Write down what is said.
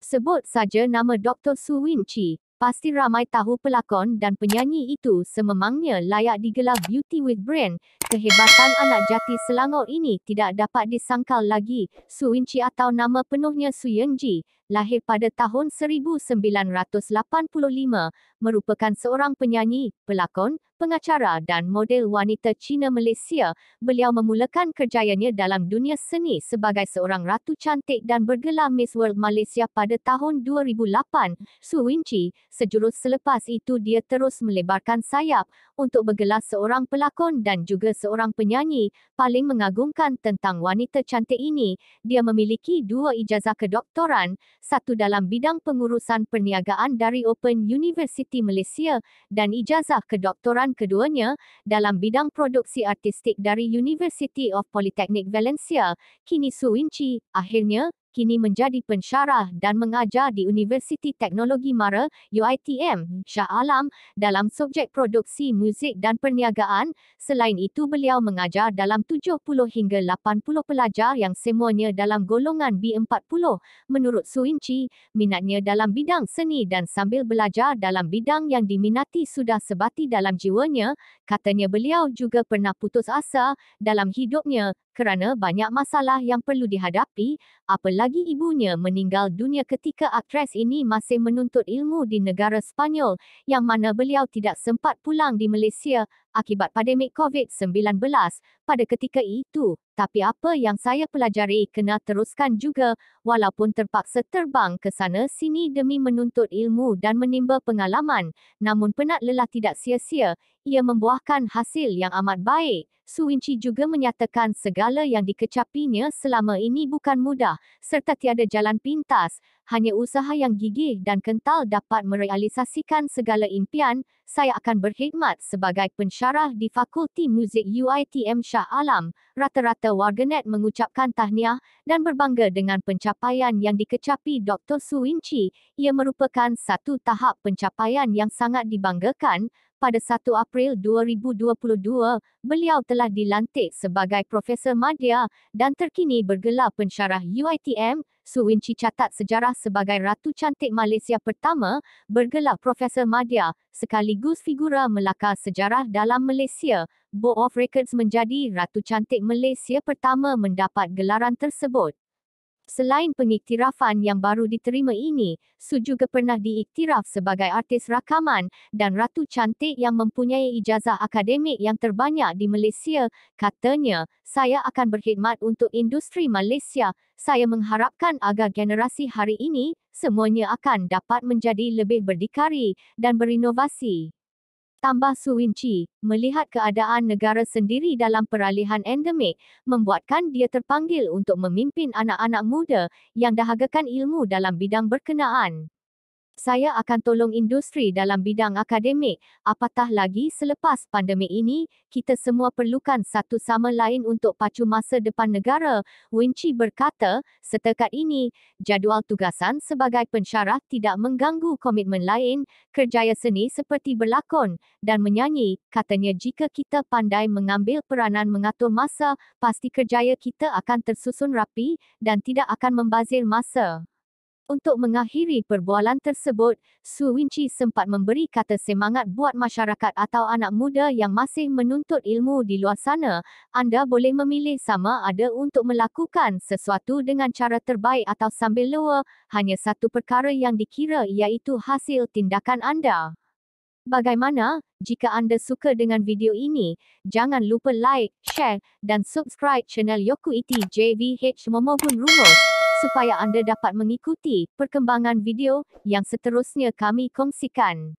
Sebut saja nama Dr. Su Win Chi, pasti ramai tahu pelakon dan penyanyi itu sememangnya layak digelar Beauty with Brain. Kehebatan anak jati Selangor ini tidak dapat disangkal lagi. Su Win Chi atau nama penuhnya Su Yeng Ji, lahir pada tahun 1985, merupakan seorang penyanyi, pelakon, pengacara dan model wanita Cina Malaysia. Beliau memulakan kerjayanya dalam dunia seni sebagai seorang ratu cantik dan bergelar Miss World Malaysia pada tahun 2008. Su Winci, sejurus selepas itu dia terus melebarkan sayap untuk bergelar seorang pelakon dan juga seorang penyanyi. Paling mengagumkan tentang wanita cantik ini, dia memiliki dua ijazah kedoktoran satu dalam bidang pengurusan perniagaan dari Open University Malaysia dan ijazah kedoktoran keduanya dalam bidang produksi artistik dari University of Polytechnic Valencia. Kini Su akhirnya, kini menjadi pensyarah dan mengajar di Universiti Teknologi Mara, UITM, Shah Alam dalam subjek produksi muzik dan perniagaan. Selain itu, beliau mengajar dalam 70 hingga 80 pelajar yang semuanya dalam golongan B40. Menurut Suinci, minatnya dalam bidang seni dan sambil belajar dalam bidang yang diminati sudah sebati dalam jiwanya, katanya beliau juga pernah putus asa dalam hidupnya kerana banyak masalah yang perlu dihadapi, apalagi lagi ibunya meninggal dunia ketika aktris ini masih menuntut ilmu di negara Spanyol, yang mana beliau tidak sempat pulang di Malaysia, akibat pandemik COVID-19 pada ketika itu. Tapi apa yang saya pelajari kena teruskan juga walaupun terpaksa terbang ke sana sini demi menuntut ilmu dan menimba pengalaman. Namun penat lelah tidak sia-sia, ia membuahkan hasil yang amat baik. Su Winci juga menyatakan segala yang dikecapinya selama ini bukan mudah serta tiada jalan pintas. Hanya usaha yang gigih dan kental dapat merealisasikan segala impian. Saya akan berkhidmat sebagai pensyarah sejarah di Fakulti Muzik UiTM Shah Alam, rata-rata warganet mengucapkan tahniah dan berbangga dengan pencapaian yang dikecapi Dr. Su Winchi. Ia merupakan satu tahap pencapaian yang sangat dibanggakan. Pada 1 April 2022, beliau telah dilantik sebagai Profesor Madya dan terkini bergelar pensyarah UiTM. Su Winchi catat sejarah sebagai ratu cantik Malaysia pertama, bergelar Profesor Madya, sekaligus figura melakar sejarah dalam Malaysia. Book of Records menjadi ratu cantik Malaysia pertama mendapat gelaran tersebut. Selain pengiktirafan yang baru diterima ini, Su juga pernah diiktiraf sebagai artis rakaman dan ratu cantik yang mempunyai ijazah akademik yang terbanyak di Malaysia, katanya, saya akan berkhidmat untuk industri Malaysia. Saya mengharapkan agar generasi hari ini semuanya akan dapat menjadi lebih berdikari dan berinovasi tambah Su Win Chi, melihat keadaan negara sendiri dalam peralihan endemik, membuatkan dia terpanggil untuk memimpin anak-anak muda yang dahagakan ilmu dalam bidang berkenaan saya akan tolong industri dalam bidang akademik, apatah lagi selepas pandemik ini, kita semua perlukan satu sama lain untuk pacu masa depan negara, Win berkata, setakat ini, jadual tugasan sebagai pensyarah tidak mengganggu komitmen lain, kerjaya seni seperti berlakon dan menyanyi, katanya jika kita pandai mengambil peranan mengatur masa, pasti kerjaya kita akan tersusun rapi dan tidak akan membazir masa. Untuk mengakhiri perbualan tersebut, Su Winci sempat memberi kata semangat buat masyarakat atau anak muda yang masih menuntut ilmu di luar sana, anda boleh memilih sama ada untuk melakukan sesuatu dengan cara terbaik atau sambil lewa, hanya satu perkara yang dikira iaitu hasil tindakan anda. Bagaimana? Jika anda suka dengan video ini, jangan lupa like, share dan subscribe channel Yoku Iti JVH Momogun Rumus supaya anda dapat mengikuti perkembangan video yang seterusnya kami kongsikan.